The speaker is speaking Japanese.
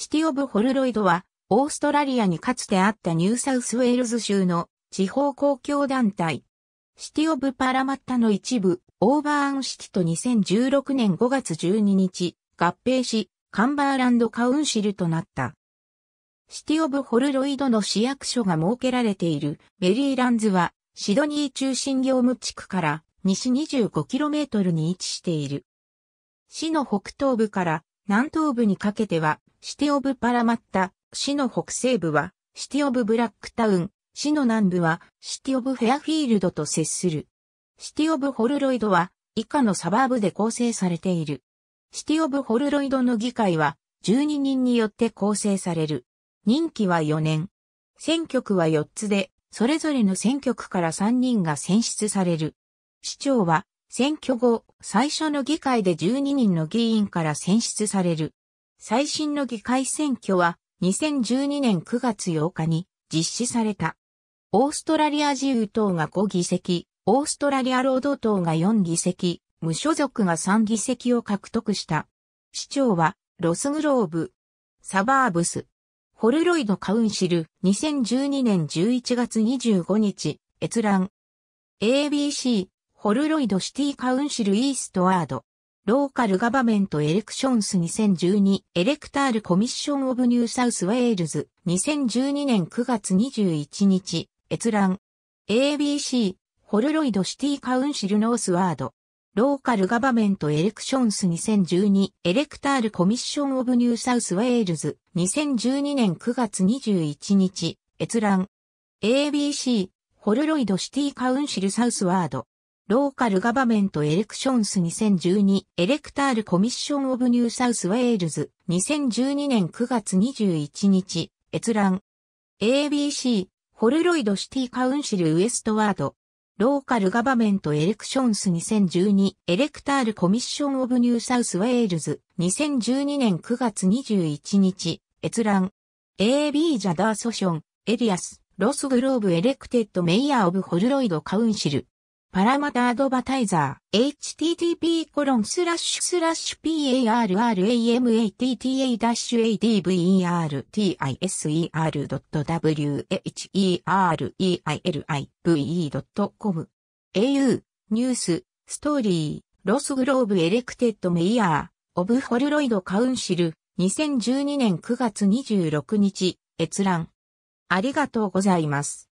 シティ・オブ・ホルロイドは、オーストラリアにかつてあったニューサウスウェールズ州の地方公共団体。シティ・オブ・パラマッタの一部、オーバーンシティと2016年5月12日、合併し、カンバーランドカウンシルとなった。シティ・オブ・ホルロイドの市役所が設けられているメリーランズは、シドニー中心業務地区から西 25km に位置している。市の北東部から南東部にかけてはシティオブパラマッタ、市の北西部は、シティオブブラックタウン、市の南部は、シティオブフェアフィールドと接する。シティオブホルロイドは、以下のサバーブで構成されている。シティオブホルロイドの議会は、12人によって構成される。任期は4年。選挙区は4つで、それぞれの選挙区から3人が選出される。市長は、選挙後、最初の議会で12人の議員から選出される。最新の議会選挙は2012年9月8日に実施された。オーストラリア自由党が5議席、オーストラリア労働党が4議席、無所属が3議席を獲得した。市長はロスグローブ、サバーブス、ホルロイドカウンシル、2012年11月25日、閲覧。ABC、ホルロイドシティカウンシルイーストワード。ローカルガバメントエレクションス2012エレクタールコミッションオブニューサウスウェールズ2012年9月21日閲覧 ABC ホルロイドシティカウンシルノースワードローカルガバメントエレクションス2012エレクタールコミッションオブニューサウスウェールズ2012年9月21日閲覧 ABC ホルロイドシティカウンシルサウスワードローカルガバメントエレクションス2012エレクタールコミッションオブニューサウスウェールズ2012年9月21日閲覧 ABC ホルロイドシティカウンシルウエストワードローカルガバメントエレクションス2012エレクタールコミッションオブニューサウスウェールズ2012年9月21日閲覧 AB ジャダーソションエリアスロスグローブエレクテッドメイヤーオブホルロイドカウンシルパラマタアドバタイザー、h t t p p a r r a m a t a t a d v e r t i s e r w h e r i s e r i c o m au、ニュース、ストーリー、ロスグローブエレクテッドメイヤー、オブホルロイドカウンシル、2012年9月26日、閲覧。ありがとうございます。